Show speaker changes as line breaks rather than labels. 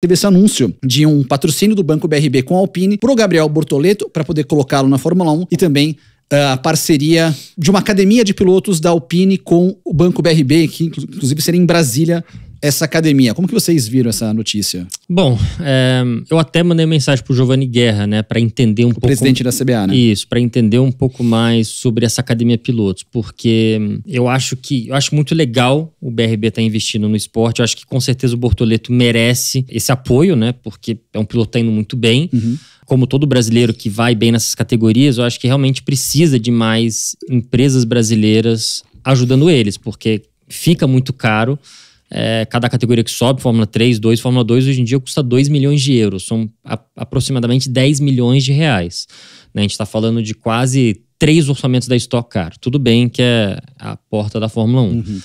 teve esse anúncio de um patrocínio do Banco BRB com a Alpine para o Gabriel Bortoleto para poder colocá-lo na Fórmula 1 e também eh, a parceria de uma academia de pilotos da Alpine com o Banco BRB, que inclusive seria em Brasília essa academia. Como que vocês viram essa notícia?
Bom, é, eu até mandei mensagem para o Giovanni Guerra, né, para entender um o pouco. Presidente da CBA, né? Isso, para entender um pouco mais sobre essa academia pilotos, porque eu acho que eu acho muito legal o BRB estar tá investindo no esporte. Eu acho que com certeza o Bortoleto merece esse apoio, né, porque é um piloto tá indo muito bem. Uhum como todo brasileiro que vai bem nessas categorias, eu acho que realmente precisa de mais empresas brasileiras ajudando eles, porque fica muito caro é, cada categoria que sobe, Fórmula 3, 2, Fórmula 2, hoje em dia custa 2 milhões de euros, são a, aproximadamente 10 milhões de reais. Né? A gente está falando de quase três orçamentos da Stock Car. Tudo bem que é a porta da Fórmula 1. Uhum.